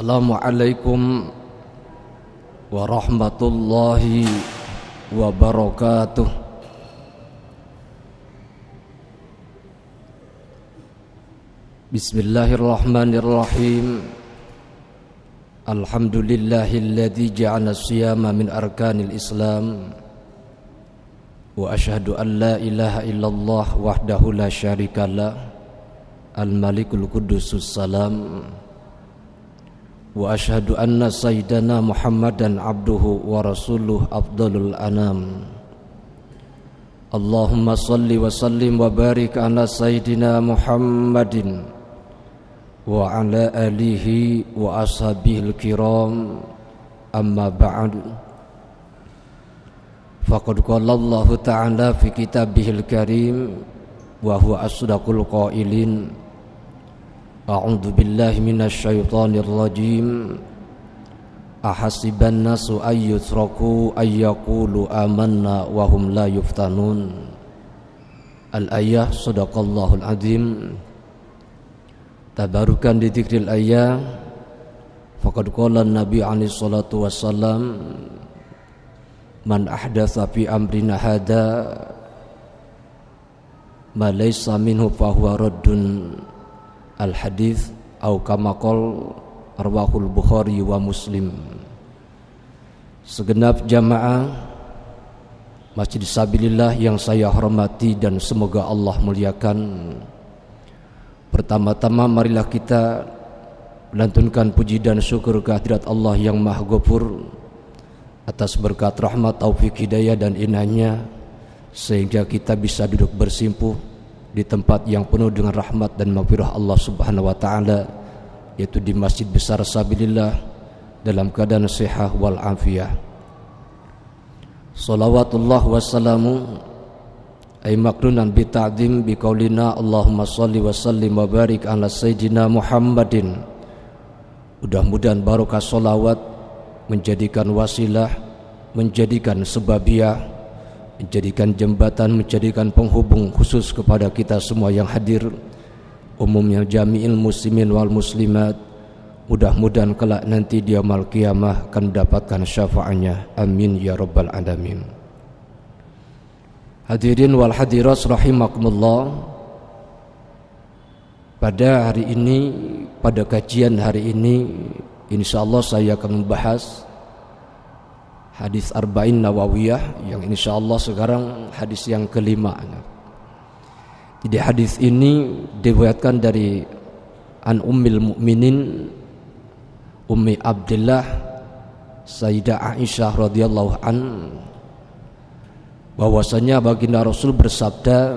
Assalamualaikum warahmatullahi wabarakatuh Bismillahirrahmanirrahim Alhamdulillahilladzi ja'ala siyama min arkanil islam Wa ashadu an la ilaha illallah wahdahu la syarikalah Al-Malikul Qudusus Salam واشهد ان سيدنا محمدا عبده ورسوله افضل الانام اللهم صل وسلم وبارك على سيدنا محمد وعلى اله واصحابه الكرام اما بعد فقد قال الله تعالى في كتابه الكريم وهو اصدق القائلين أعوذ بالله من الشيطان الرجيم أحسب الناس أن يتركوا أن يقولوا آمنا وهم لا يفتنون الآية صدق الله العظيم تباركا لذكر الآية فقد قال النبي عليه الصلاة والسلام من أحدث في أمرنا هذا ما ليس منه فهو رد al hadis au kamakol arwahul bukhari wa muslim segenap jamaah Masjid Sabilillah yang saya hormati dan semoga Allah muliakan Pertama-tama marilah kita lantunkan puji dan syukur kehadirat Allah yang Maha Gopur atas berkat rahmat, taufik, hidayah dan inanya sehingga kita bisa duduk bersimpuh di tempat yang penuh dengan rahmat dan maghfirah Allah Subhanahu wa taala yaitu di Masjid Besar Sabilillah dalam keadaan sehat wal afiah. Salawatullah wassalamu ay makrunan bi ta'dim Allahumma shalli wa sallim wa barik ala sayyidina Muhammadin. Mudah-mudahan barokah salawat menjadikan wasilah, menjadikan sebabiah menjadikan jembatan, menjadikan penghubung khusus kepada kita semua yang hadir umumnya jami'il muslimin wal muslimat mudah-mudahan kelak nanti dia yaumil kiamah akan mendapatkan syafa'annya amin ya rabbal alamin hadirin wal hadirat rahimakumullah pada hari ini pada kajian hari ini insyaallah saya akan membahas hadis Arba'in Nawawiyah yang insya Allah sekarang hadis yang kelima. Jadi hadis ini diriwayatkan dari An Ummil Mukminin Ummi Abdullah Sayyidah Aisyah radhiyallahu an bahwasanya baginda Rasul bersabda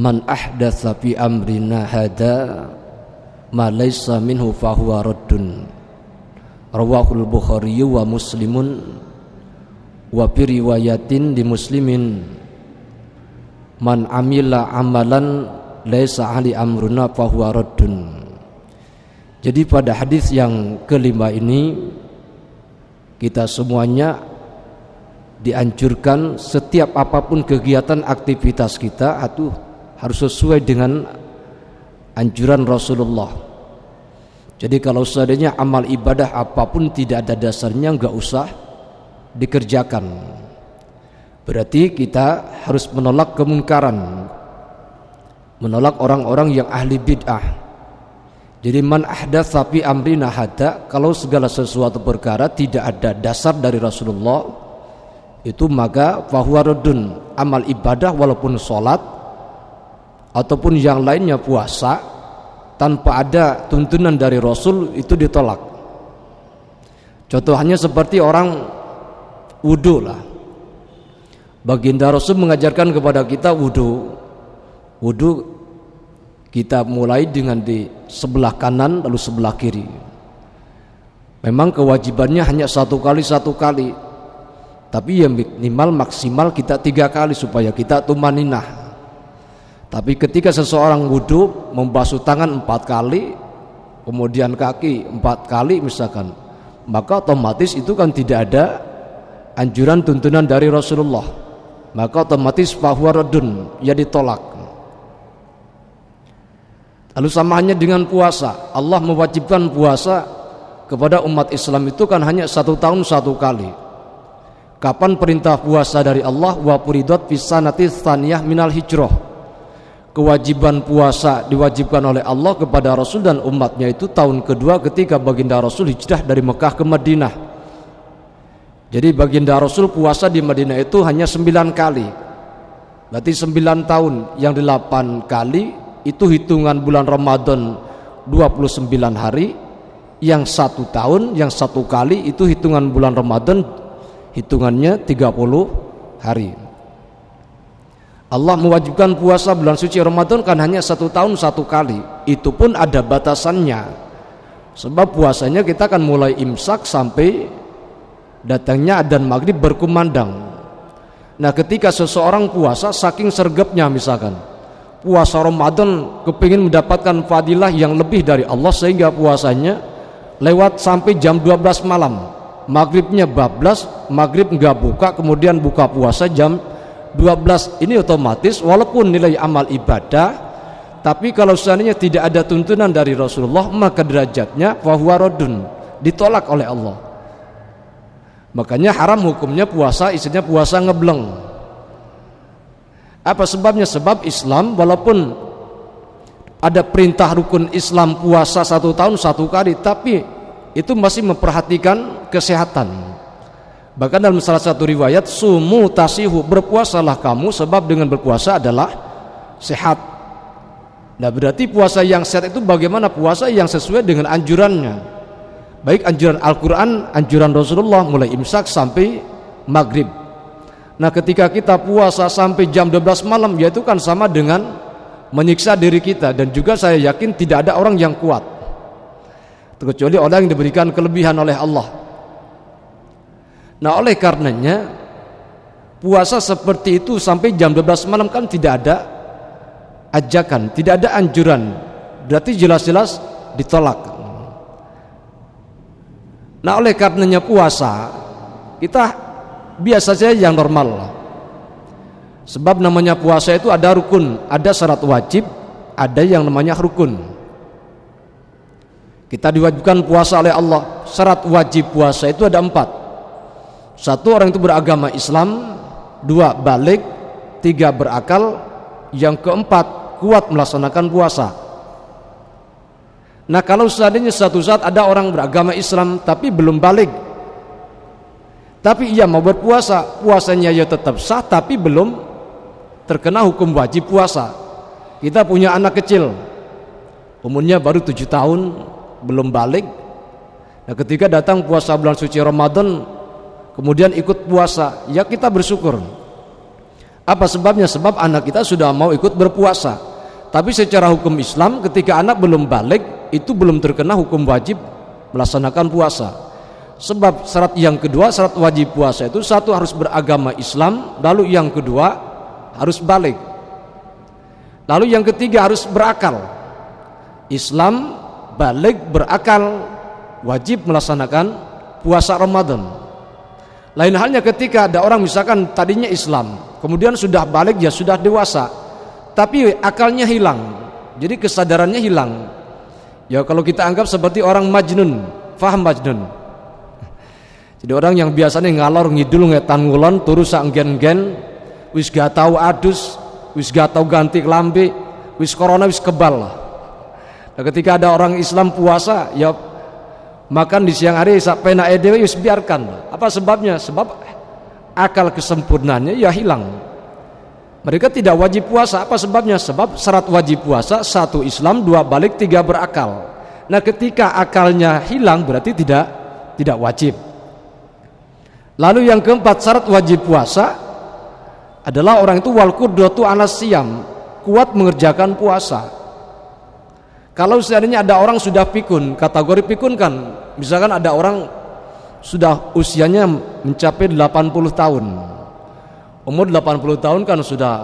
man ahdatsa fi amrina hada ma laysa minhu fahuwa raddun rawahul bukhari wa muslimun wa fi riwayatin di muslimin man amila amalan laisa ahli amruna huwa raddun jadi pada hadis yang kelima ini kita semuanya dianjurkan setiap apapun kegiatan aktivitas kita atau harus sesuai dengan anjuran Rasulullah jadi kalau seadanya amal ibadah apapun tidak ada dasarnya nggak usah dikerjakan. Berarti kita harus menolak kemungkaran. Menolak orang-orang yang ahli bid'ah. Jadi man ahdats tapi amrina hada kalau segala sesuatu perkara tidak ada dasar dari Rasulullah itu maka fahuwaradun amal ibadah walaupun sholat ataupun yang lainnya puasa tanpa ada tuntunan dari Rasul itu ditolak. Contohnya seperti orang wudhu lah. Baginda Rasul mengajarkan kepada kita wudhu. Wudhu kita mulai dengan di sebelah kanan lalu sebelah kiri. Memang kewajibannya hanya satu kali satu kali, tapi yang minimal maksimal kita tiga kali supaya kita tumaninah tapi ketika seseorang wudhu membasuh tangan empat kali, kemudian kaki empat kali misalkan, maka otomatis itu kan tidak ada anjuran tuntunan dari Rasulullah. Maka otomatis bahwa redun, ya ditolak. Lalu samanya dengan puasa, Allah mewajibkan puasa kepada umat Islam itu kan hanya satu tahun satu kali. Kapan perintah puasa dari Allah wa puridat fisanati taniyah minal hijroh kewajiban puasa diwajibkan oleh Allah kepada Rasul dan umatnya itu tahun kedua ketika baginda Rasul hijrah dari Mekah ke Madinah jadi baginda Rasul puasa di Madinah itu hanya sembilan kali berarti sembilan tahun yang delapan kali itu hitungan bulan Ramadan 29 hari yang satu tahun yang satu kali itu hitungan bulan Ramadan hitungannya 30 hari Allah mewajibkan puasa bulan suci Ramadan kan hanya satu tahun satu kali itu pun ada batasannya sebab puasanya kita akan mulai imsak sampai datangnya dan maghrib berkumandang nah ketika seseorang puasa saking sergapnya misalkan puasa Ramadan kepingin mendapatkan fadilah yang lebih dari Allah sehingga puasanya lewat sampai jam 12 malam maghribnya bablas maghrib nggak buka kemudian buka puasa jam 12 ini otomatis walaupun nilai amal ibadah tapi kalau seandainya tidak ada tuntunan dari Rasulullah maka derajatnya bahwa rodun ditolak oleh Allah makanya haram hukumnya puasa isinya puasa ngebleng apa sebabnya sebab Islam walaupun ada perintah rukun Islam puasa satu tahun satu kali tapi itu masih memperhatikan kesehatan Bahkan dalam salah satu riwayat sumu tasihu berpuasalah kamu sebab dengan berpuasa adalah sehat. Nah berarti puasa yang sehat itu bagaimana puasa yang sesuai dengan anjurannya. Baik anjuran Al-Quran, anjuran Rasulullah mulai imsak sampai maghrib. Nah ketika kita puasa sampai jam 12 malam yaitu kan sama dengan menyiksa diri kita dan juga saya yakin tidak ada orang yang kuat. terkecuali orang yang diberikan kelebihan oleh Allah Nah oleh karenanya puasa seperti itu sampai jam 12 malam kan tidak ada ajakan, tidak ada anjuran. Berarti jelas-jelas ditolak. Nah oleh karenanya puasa kita biasa saja yang normal. Sebab namanya puasa itu ada rukun, ada syarat wajib, ada yang namanya rukun. Kita diwajibkan puasa oleh Allah. Syarat wajib puasa itu ada empat. Satu orang itu beragama Islam, dua balik, tiga berakal, yang keempat kuat melaksanakan puasa. Nah kalau seandainya satu saat ada orang beragama Islam tapi belum balik, tapi ia mau berpuasa, puasanya ia tetap sah tapi belum terkena hukum wajib puasa. Kita punya anak kecil, umurnya baru tujuh tahun, belum balik. Nah ketika datang puasa bulan suci Ramadan, kemudian ikut puasa, ya kita bersyukur. Apa sebabnya? Sebab anak kita sudah mau ikut berpuasa. Tapi secara hukum Islam ketika anak belum balik itu belum terkena hukum wajib melaksanakan puasa. Sebab syarat yang kedua, syarat wajib puasa itu satu harus beragama Islam, lalu yang kedua harus balik. Lalu yang ketiga harus berakal. Islam balik berakal wajib melaksanakan puasa Ramadan. Lain halnya ketika ada orang misalkan tadinya Islam, kemudian sudah balik ya sudah dewasa, tapi akalnya hilang. Jadi kesadarannya hilang. Ya kalau kita anggap seperti orang majnun, faham majnun. Jadi orang yang biasanya ngalor ngidul ngetan ngulon turu sanggen-gen wis gak tahu adus, wis gak tahu ganti kelambi, wis corona wis kebal. Nah, ketika ada orang Islam puasa ya makan di siang hari sak penak dhewe wis biarkan apa sebabnya sebab akal kesempurnaannya ya hilang mereka tidak wajib puasa apa sebabnya sebab syarat wajib puasa satu Islam dua balik tiga berakal nah ketika akalnya hilang berarti tidak tidak wajib lalu yang keempat syarat wajib puasa adalah orang itu wal qudrotu anas siam kuat mengerjakan puasa kalau seandainya ada orang sudah pikun, kategori pikun kan, misalkan ada orang sudah usianya mencapai 80 tahun. Umur 80 tahun kan sudah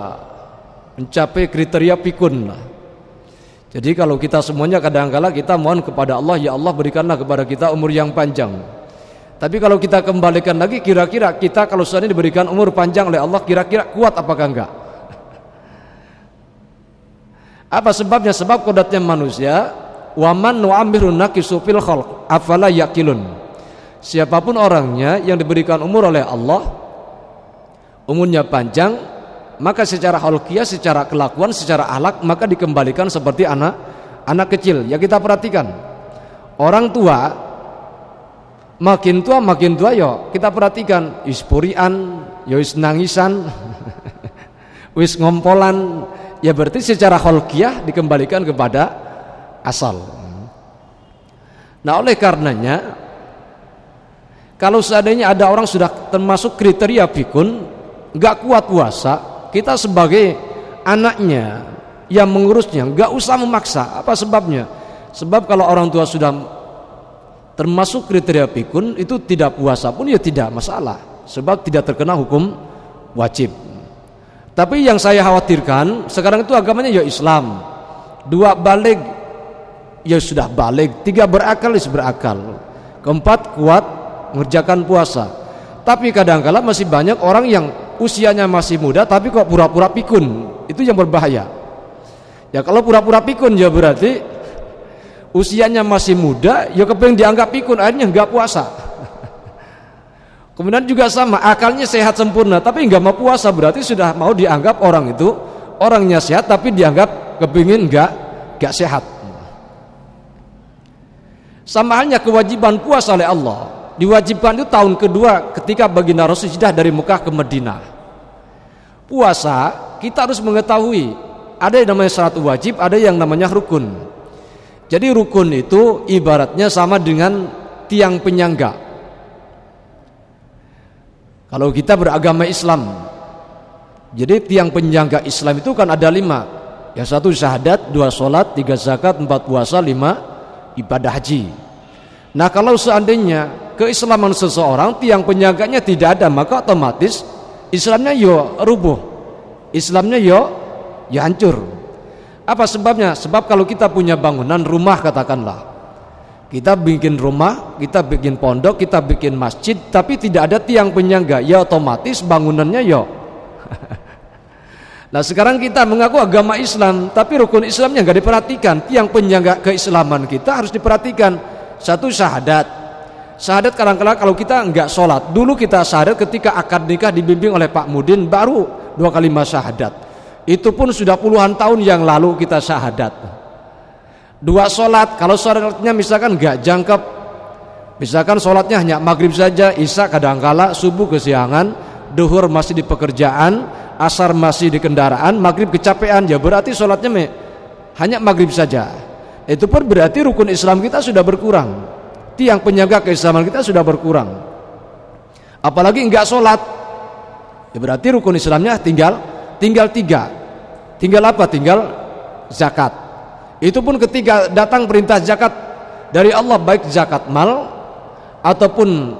mencapai kriteria pikun lah. Jadi kalau kita semuanya kadangkala kita mohon kepada Allah, ya Allah berikanlah kepada kita umur yang panjang. Tapi kalau kita kembalikan lagi kira-kira kita kalau seandainya diberikan umur panjang oleh Allah kira-kira kuat apakah enggak? Apa sebabnya? Sebab kodratnya manusia waman nu'amirun naqisu fil khol. afala yakilun. Siapapun orangnya yang diberikan umur oleh Allah umurnya panjang maka secara halkiah, secara kelakuan, secara alak maka dikembalikan seperti anak anak kecil. Ya kita perhatikan. Orang tua makin tua makin tua yo kita perhatikan ispurian yo is nangisan wis ngompolan ya berarti secara holikiah dikembalikan kepada asal nah oleh karenanya kalau seandainya ada orang sudah termasuk kriteria pikun nggak kuat puasa kita sebagai anaknya yang mengurusnya nggak usah memaksa apa sebabnya sebab kalau orang tua sudah termasuk kriteria pikun itu tidak puasa pun ya tidak masalah sebab tidak terkena hukum wajib tapi yang saya khawatirkan sekarang itu agamanya ya Islam. Dua balik ya sudah balik, tiga berakal is berakal. Keempat kuat mengerjakan puasa. Tapi kadangkala kala masih banyak orang yang usianya masih muda tapi kok pura-pura pikun. Itu yang berbahaya. Ya kalau pura-pura pikun ya berarti usianya masih muda ya kepengen dianggap pikun akhirnya enggak puasa. Kemudian juga sama, akalnya sehat sempurna tapi nggak mau puasa berarti sudah mau dianggap orang itu orangnya sehat tapi dianggap kepingin nggak nggak sehat. Sama hanya kewajiban puasa oleh Allah. Diwajibkan itu tahun kedua ketika baginda Rasul sudah dari Mekah ke Madinah. Puasa kita harus mengetahui ada yang namanya syarat wajib, ada yang namanya rukun. Jadi rukun itu ibaratnya sama dengan tiang penyangga kalau kita beragama Islam, jadi tiang penjaga Islam itu kan ada lima. Yang satu syahadat, dua sholat, tiga zakat, empat puasa, lima ibadah haji. Nah kalau seandainya keislaman seseorang tiang penyangganya tidak ada maka otomatis Islamnya yo rubuh, Islamnya yo yo hancur. Apa sebabnya? Sebab kalau kita punya bangunan rumah katakanlah kita bikin rumah, kita bikin pondok, kita bikin masjid, tapi tidak ada tiang penyangga. Ya otomatis bangunannya ya. nah sekarang kita mengaku agama Islam, tapi rukun Islamnya nggak diperhatikan. Tiang penyangga keislaman kita harus diperhatikan. Satu syahadat. Syahadat kadang-kadang kalau kita nggak sholat. Dulu kita syahadat ketika akad nikah dibimbing oleh Pak Mudin baru dua kalimat syahadat. Itu pun sudah puluhan tahun yang lalu kita syahadat dua sholat kalau sholatnya misalkan nggak jangkep misalkan sholatnya hanya maghrib saja isya kadangkala subuh kesiangan duhur masih di pekerjaan asar masih di kendaraan maghrib kecapean ya berarti sholatnya me, hanya maghrib saja itu pun berarti rukun Islam kita sudah berkurang tiang penjaga keislaman kita sudah berkurang apalagi nggak sholat ya berarti rukun Islamnya tinggal tinggal tiga tinggal apa tinggal zakat itu pun ketika datang perintah zakat dari Allah baik zakat mal ataupun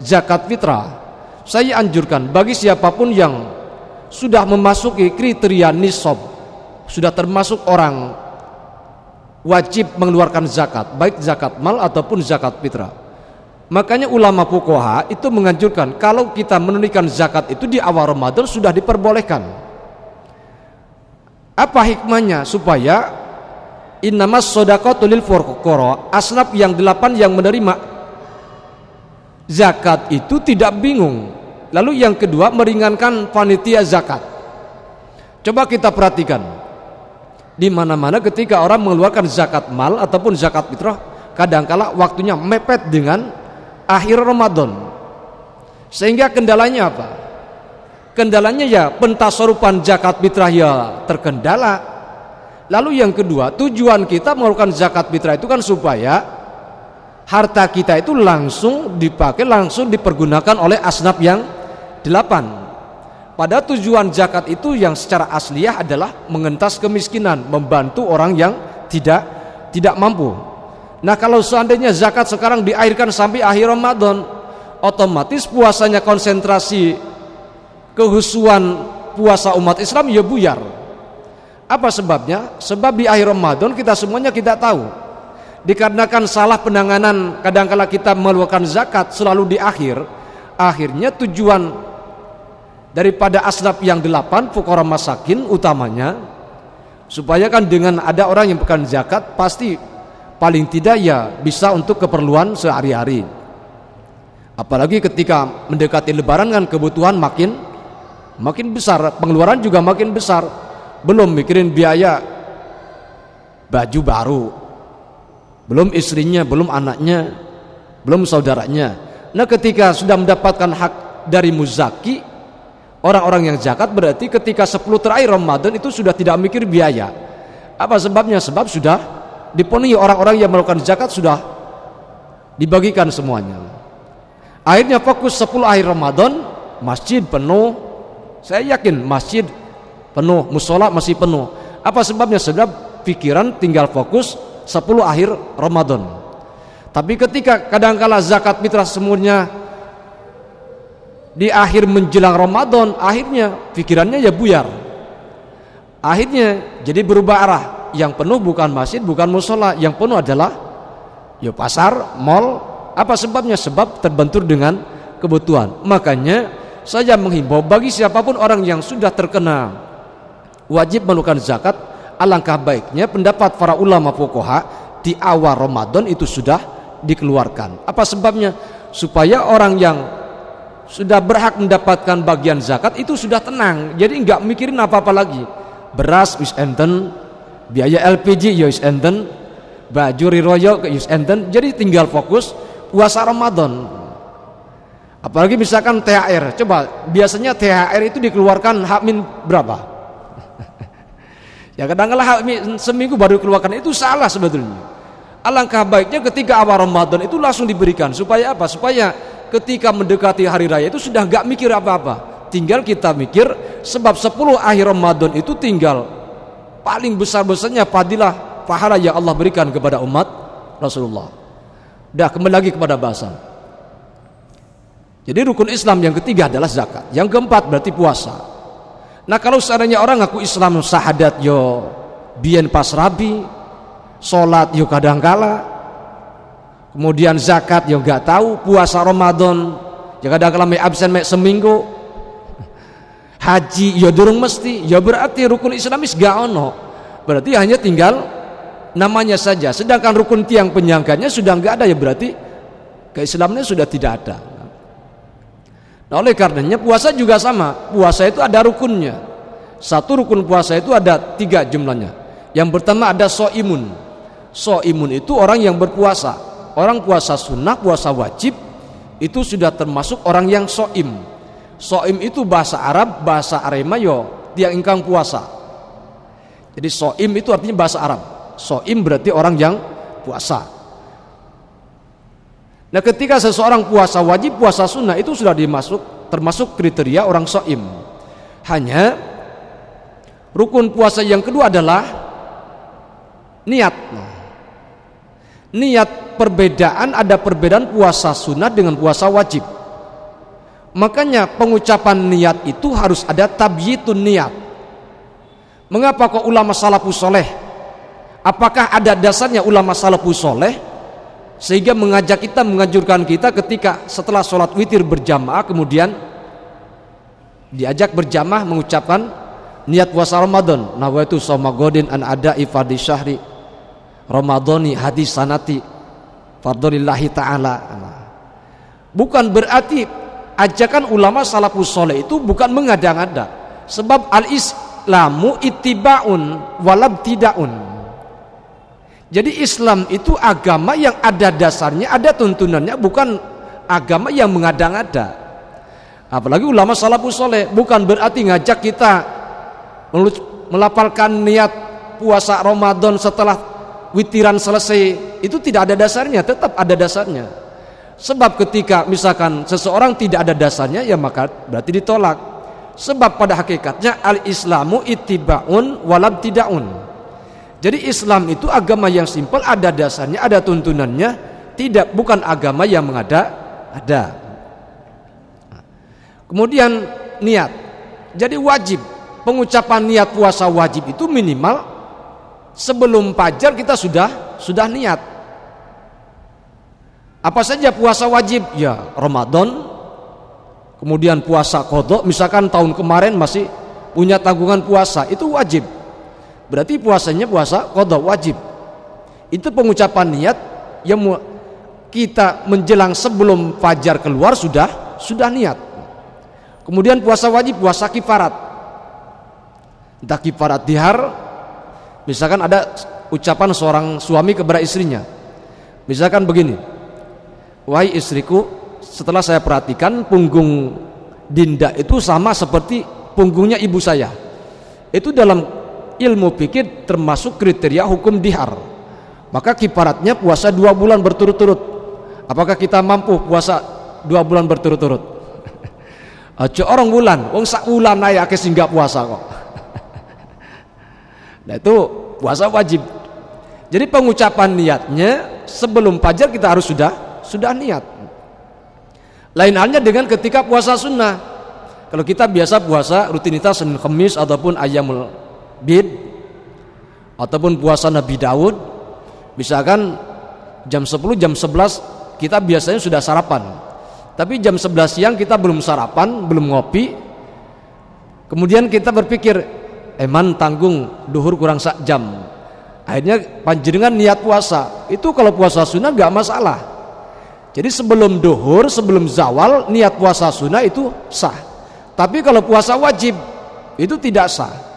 zakat fitrah. Saya anjurkan bagi siapapun yang sudah memasuki kriteria nisab, sudah termasuk orang wajib mengeluarkan zakat, baik zakat mal ataupun zakat fitrah. Makanya ulama fuqaha itu menganjurkan kalau kita menunaikan zakat itu di awal Ramadan sudah diperbolehkan. Apa hikmahnya supaya innamas sodaqatu lil fuqara aslab yang delapan yang menerima zakat itu tidak bingung lalu yang kedua meringankan panitia zakat coba kita perhatikan di mana-mana ketika orang mengeluarkan zakat mal ataupun zakat fitrah kadangkala waktunya mepet dengan akhir Ramadan sehingga kendalanya apa? kendalanya ya pentasorupan zakat fitrah ya terkendala Lalu yang kedua, tujuan kita melakukan zakat fitrah itu kan supaya harta kita itu langsung dipakai, langsung dipergunakan oleh asnaf yang delapan. Pada tujuan zakat itu yang secara asliah adalah mengentas kemiskinan, membantu orang yang tidak tidak mampu. Nah, kalau seandainya zakat sekarang diairkan sampai akhir Ramadan, otomatis puasanya konsentrasi kehusuan puasa umat Islam ya buyar apa sebabnya? Sebab di akhir Ramadan kita semuanya tidak tahu. Dikarenakan salah penanganan kadangkala kita meluarkan zakat selalu di akhir, akhirnya tujuan daripada asnaf yang delapan fukara masakin utamanya supaya kan dengan ada orang yang bukan zakat pasti paling tidak ya bisa untuk keperluan sehari-hari. Apalagi ketika mendekati lebaran kan kebutuhan makin makin besar, pengeluaran juga makin besar belum mikirin biaya baju baru belum istrinya belum anaknya belum saudaranya nah ketika sudah mendapatkan hak dari muzaki orang-orang yang zakat berarti ketika 10 terakhir Ramadan itu sudah tidak mikir biaya apa sebabnya sebab sudah dipenuhi orang-orang yang melakukan zakat sudah dibagikan semuanya akhirnya fokus 10 akhir Ramadan masjid penuh saya yakin masjid penuh musola masih penuh apa sebabnya sebab pikiran tinggal fokus sepuluh akhir Ramadan tapi ketika kadangkala zakat fitrah semuanya di akhir menjelang Ramadan akhirnya pikirannya ya buyar akhirnya jadi berubah arah yang penuh bukan masjid bukan musola yang penuh adalah ya pasar mall apa sebabnya sebab terbentur dengan kebutuhan makanya saya menghimbau bagi siapapun orang yang sudah terkena wajib melakukan zakat alangkah baiknya pendapat para ulama fuqaha di awal Ramadan itu sudah dikeluarkan apa sebabnya supaya orang yang sudah berhak mendapatkan bagian zakat itu sudah tenang jadi nggak mikirin apa-apa lagi beras wis enten biaya LPG ya wis enten baju riroyo ke wis enten jadi tinggal fokus puasa Ramadan apalagi misalkan THR coba biasanya THR itu dikeluarkan hamin berapa Ya kadang-kadang seminggu baru keluarkan itu salah sebetulnya. Alangkah baiknya ketika awal Ramadan itu langsung diberikan supaya apa? Supaya ketika mendekati hari raya itu sudah enggak mikir apa-apa. Tinggal kita mikir sebab 10 akhir Ramadan itu tinggal paling besar-besarnya fadilah pahala yang Allah berikan kepada umat Rasulullah. Dah kembali lagi kepada bahasan. Jadi rukun Islam yang ketiga adalah zakat. Yang keempat berarti puasa. Nah kalau seandainya orang ngaku Islam sahadat yo bien pas rabi, salat yo kadang kala, kemudian zakat yo nggak tahu, puasa Ramadan ya kadang kala me absen me seminggu. Haji yo durung mesti, yo ya berarti rukun Islamis gak ono. Berarti hanya tinggal namanya saja. Sedangkan rukun tiang penyangganya sudah nggak ada ya berarti keislamannya sudah tidak ada. Nah, oleh karenanya puasa juga sama. Puasa itu ada rukunnya. Satu rukun puasa itu ada tiga jumlahnya. Yang pertama ada soimun. Soimun itu orang yang berpuasa. Orang puasa sunnah, puasa wajib itu sudah termasuk orang yang soim. Soim itu bahasa Arab, bahasa Arema yo, dia ingkang puasa. Jadi soim itu artinya bahasa Arab. Soim berarti orang yang puasa. Nah ketika seseorang puasa wajib, puasa sunnah itu sudah dimasuk termasuk kriteria orang soim. Hanya rukun puasa yang kedua adalah niat. niat perbedaan ada perbedaan puasa sunnah dengan puasa wajib. Makanya pengucapan niat itu harus ada tabyitun niat. Mengapa kok ulama salafus soleh? Apakah ada dasarnya ulama salafus soleh? sehingga mengajak kita mengajurkan kita ketika setelah sholat witir berjamaah kemudian diajak berjamaah mengucapkan niat puasa Ramadan nawaitu somagodin an ada ifadi syahri Ramadhani hadis sanati fardonillahi ta'ala bukan berarti ajakan ulama salafus soleh itu bukan mengada-ngada sebab al-islamu itibaun walab tidaun jadi Islam itu agama yang ada dasarnya, ada tuntunannya, bukan agama yang mengada-ngada. Apalagi ulama salafus soleh bukan berarti ngajak kita melapalkan niat puasa Ramadan setelah witiran selesai. Itu tidak ada dasarnya, tetap ada dasarnya. Sebab ketika misalkan seseorang tidak ada dasarnya ya maka berarti ditolak. Sebab pada hakikatnya al-islamu ittibaun walab tidaun. Jadi Islam itu agama yang simpel, ada dasarnya, ada tuntunannya, tidak bukan agama yang mengada ada. Kemudian niat. Jadi wajib pengucapan niat puasa wajib itu minimal sebelum fajar kita sudah sudah niat. Apa saja puasa wajib? Ya, Ramadan. Kemudian puasa kodok, misalkan tahun kemarin masih punya tanggungan puasa, itu wajib Berarti puasanya puasa kodok wajib. Itu pengucapan niat yang kita menjelang sebelum fajar keluar sudah sudah niat. Kemudian puasa wajib puasa kifarat. Entah kifarat dihar misalkan ada ucapan seorang suami kepada istrinya. Misalkan begini. Wahai istriku, setelah saya perhatikan punggung Dinda itu sama seperti punggungnya ibu saya. Itu dalam ilmu pikir termasuk kriteria hukum dihar maka kiparatnya puasa dua bulan berturut-turut apakah kita mampu puasa dua bulan berturut-turut aja orang bulan wong sak bulan aja ke singgah puasa kok nah itu puasa wajib jadi pengucapan niatnya sebelum fajar kita harus sudah sudah niat lain halnya dengan ketika puasa sunnah kalau kita biasa puasa rutinitas Senin Kamis ataupun ayamul bid ataupun puasa Nabi Daud misalkan jam 10 jam 11 kita biasanya sudah sarapan tapi jam 11 siang kita belum sarapan belum ngopi kemudian kita berpikir eman eh, tanggung duhur kurang sak jam akhirnya panjenengan niat puasa itu kalau puasa sunnah gak masalah jadi sebelum duhur sebelum zawal niat puasa sunnah itu sah tapi kalau puasa wajib itu tidak sah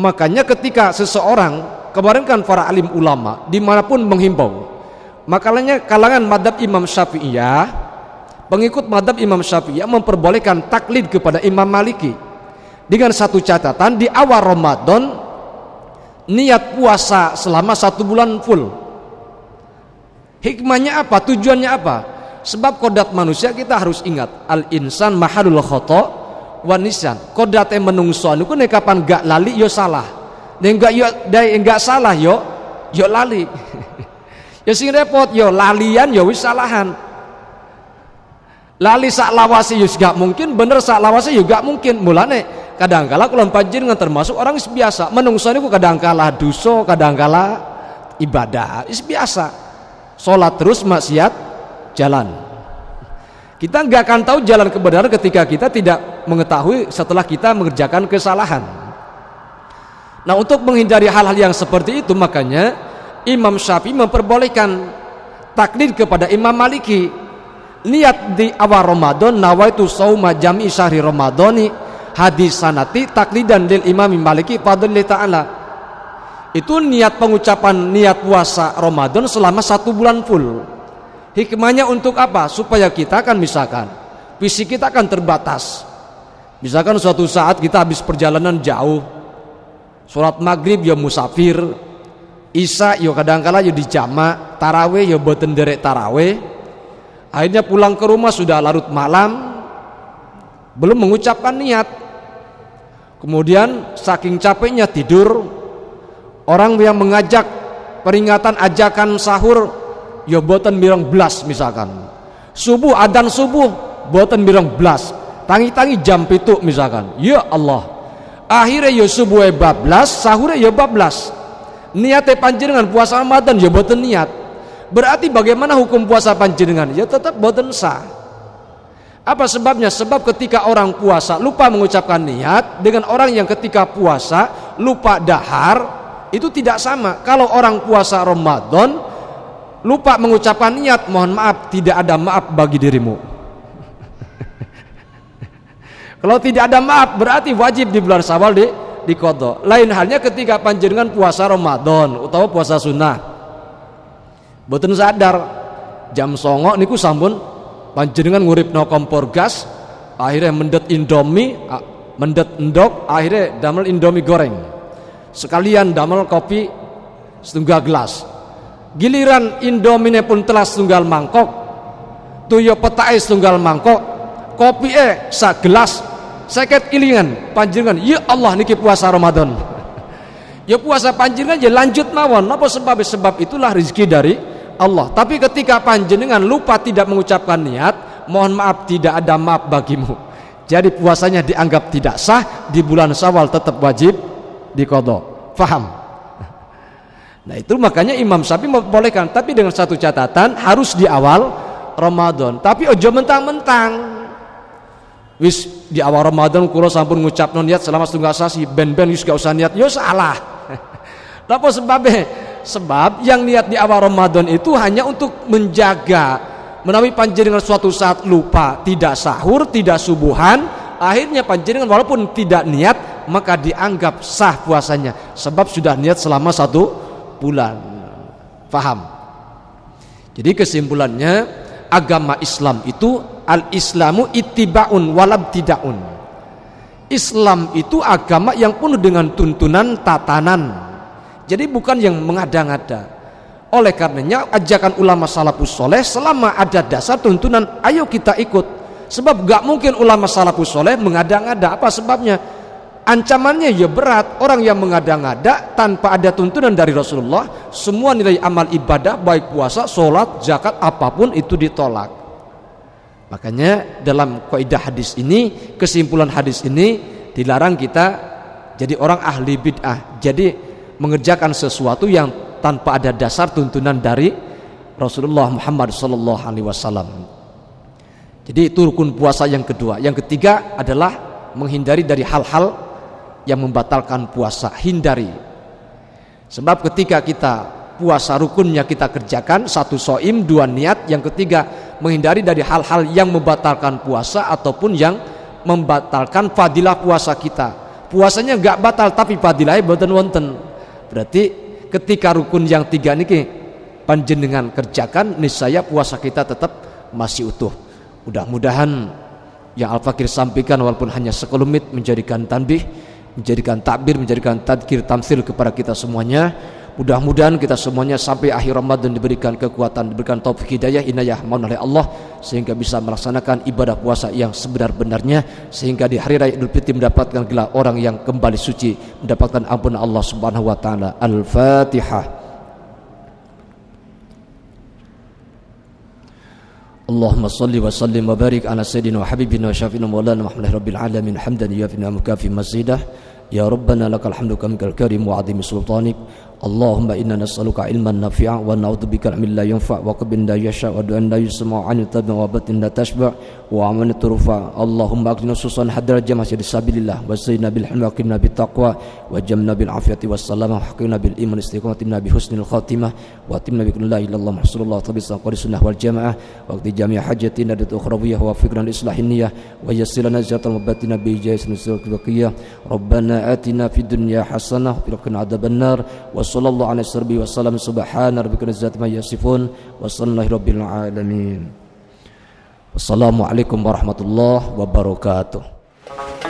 Makanya ketika seseorang kemarin kan para alim ulama dimanapun menghimbau. Makanya kalangan madhab Imam Syafi'iyah pengikut madhab Imam Syafi'iyah memperbolehkan taklid kepada Imam Maliki dengan satu catatan di awal Ramadan niat puasa selama satu bulan full. Hikmahnya apa? Tujuannya apa? Sebab kodat manusia kita harus ingat al insan mahadul khotob wanisan kodate menungso niku nek kapan gak lali yo salah nek gak yo nek gak salah yo yo lali ya sing repot yo lalian yo wis salahan lali sak lawase yo gak mungkin bener sak lawase yo gak mungkin mulane kadang kala kula nggak termasuk orang biasa menungso niku kadang kala dosa kadang kala ibadah is biasa sholat terus maksiat jalan kita nggak akan tahu jalan kebenaran ketika kita tidak mengetahui setelah kita mengerjakan kesalahan. Nah, untuk menghindari hal-hal yang seperti itu makanya Imam Syafi'i memperbolehkan taklid kepada Imam Maliki. Niat di awal Ramadan nawaitu sauma jami syahri Ramadani hadis sanati taklidan lil Imam Maliki fadlillah ta'ala. Itu niat pengucapan niat puasa Ramadan selama satu bulan full Hikmahnya untuk apa? Supaya kita kan misalkan fisik kita akan terbatas. Misalkan suatu saat kita habis perjalanan jauh, sholat maghrib ya musafir, Isa yo ya kadangkala yo ya dijama, taraweh ya boten derek taraweh. Akhirnya pulang ke rumah sudah larut malam, belum mengucapkan niat. Kemudian saking capeknya tidur, orang yang mengajak peringatan ajakan sahur ya boten mirang belas misalkan subuh adan subuh boten mirang belas tangi-tangi jam pitu misalkan ya Allah akhirnya ya subuh bablas sahure ya bablas niatnya panjenengan puasa Ramadan ya boten niat berarti bagaimana hukum puasa panjenengan ya tetap boten sah apa sebabnya? Sebab ketika orang puasa lupa mengucapkan niat dengan orang yang ketika puasa lupa dahar itu tidak sama. Kalau orang puasa Ramadan lupa mengucapkan niat mohon maaf tidak ada maaf bagi dirimu kalau tidak ada maaf berarti wajib di bulan sawal di di koto. lain halnya ketika panjenengan puasa Ramadan atau puasa sunnah betul sadar jam songok niku sambun panjenengan ngurip no kompor gas akhirnya mendet indomie mendet endok akhirnya damel indomie goreng sekalian damel kopi setengah gelas Giliran indomine pun telah tunggal mangkok, tuyo petai tunggal mangkok, kopi e sak gelas, seket kilingan, panjirkan Ya Allah niki puasa Ramadan. ya puasa panjirkan ya lanjut mawon. apa sebab sebab itulah rezeki dari Allah. Tapi ketika panjenengan lupa tidak mengucapkan niat, mohon maaf tidak ada maaf bagimu. Jadi puasanya dianggap tidak sah di bulan Sawal tetap wajib dikodok. Faham? Nah itu makanya Imam sapi membolehkan, tapi dengan satu catatan harus di awal Ramadan. Tapi ojo mentang-mentang. Wis di awal Ramadan kula sampun ngucap niat selama setengah sasi, ben-ben wis gak usah niat, yo ya salah. Napa sebabnya? Sebab yang niat di awal Ramadan itu hanya untuk menjaga menawi panjenengan suatu saat lupa, tidak sahur, tidak subuhan, akhirnya panjenengan walaupun tidak niat maka dianggap sah puasanya sebab sudah niat selama satu bulan. Faham? Jadi kesimpulannya agama Islam itu al-islamu itiba'un walab tidakun. Islam itu agama yang penuh dengan tuntunan tatanan. Jadi bukan yang mengada-ngada. Oleh karenanya ajakan ulama salafus soleh selama ada dasar tuntunan ayo kita ikut. Sebab gak mungkin ulama salafus soleh mengada-ngada apa sebabnya? Ancamannya ya berat Orang yang mengada-ngada tanpa ada tuntunan dari Rasulullah Semua nilai amal ibadah Baik puasa, sholat, zakat, apapun itu ditolak Makanya dalam kaidah hadis ini Kesimpulan hadis ini Dilarang kita jadi orang ahli bid'ah Jadi mengerjakan sesuatu yang tanpa ada dasar tuntunan dari Rasulullah Muhammad SAW Jadi itu rukun puasa yang kedua Yang ketiga adalah menghindari dari hal-hal yang membatalkan puasa hindari sebab ketika kita puasa rukunnya kita kerjakan satu soim dua niat yang ketiga menghindari dari hal-hal yang membatalkan puasa ataupun yang membatalkan fadilah puasa kita puasanya nggak batal tapi fadilahnya boten wonten berarti ketika rukun yang tiga niki panjenengan kerjakan niscaya puasa kita tetap masih utuh mudah-mudahan yang Al-Fakir sampaikan walaupun hanya sekelumit menjadikan tanbih menjadikan takbir, menjadikan tadkir, tamsil kepada kita semuanya. Mudah-mudahan kita semuanya sampai akhir Ramadan diberikan kekuatan, diberikan taufik hidayah, inayah, maun oleh Allah sehingga bisa melaksanakan ibadah puasa yang sebenar-benarnya sehingga di hari raya Idul Fitri mendapatkan gelar orang yang kembali suci, mendapatkan ampunan Allah Subhanahu wa taala. Al-Fatihah. اللهم صل وسلم وبارك على سيدنا وحبيبنا وشافينا مولانا محمد رب العالمين حمدا يا مكافي مزيده يا ربنا لك الحمد كما الكريم وعظيم سلطانك اللهم إنا نسألك علما نافعا ونعوذ بك من لا ينفع وقلب لا يشاء ودعاء لا يسمع عن تبع وبطن لا تشبع وعمل ترفع اللهم أكرمنا خصوصا حضر الجمع في سبيل الله وزينا بالحلم وقنا بالتقوى وجمنا بالعافية والسلامة وحقنا بالإيمان استقامتنا بحسن الخاتمة وأتمنا بكل لا إله إلا الله محصول الله طبيب سنقر السنة والجماعة وقت جميع حاجتنا الأخروية وفكرنا لإصلاح النية ويسر لنا زيادة المباتنا بجايس نسوك بقية ربنا آتنا في الدنيا حسنة وقنا عذاب النار sallallahu alaihi wasallam subhana rabbika izzati ma yasifun wa sallallahu rabbil alamin Wassalamualaikum warahmatullahi wabarakatuh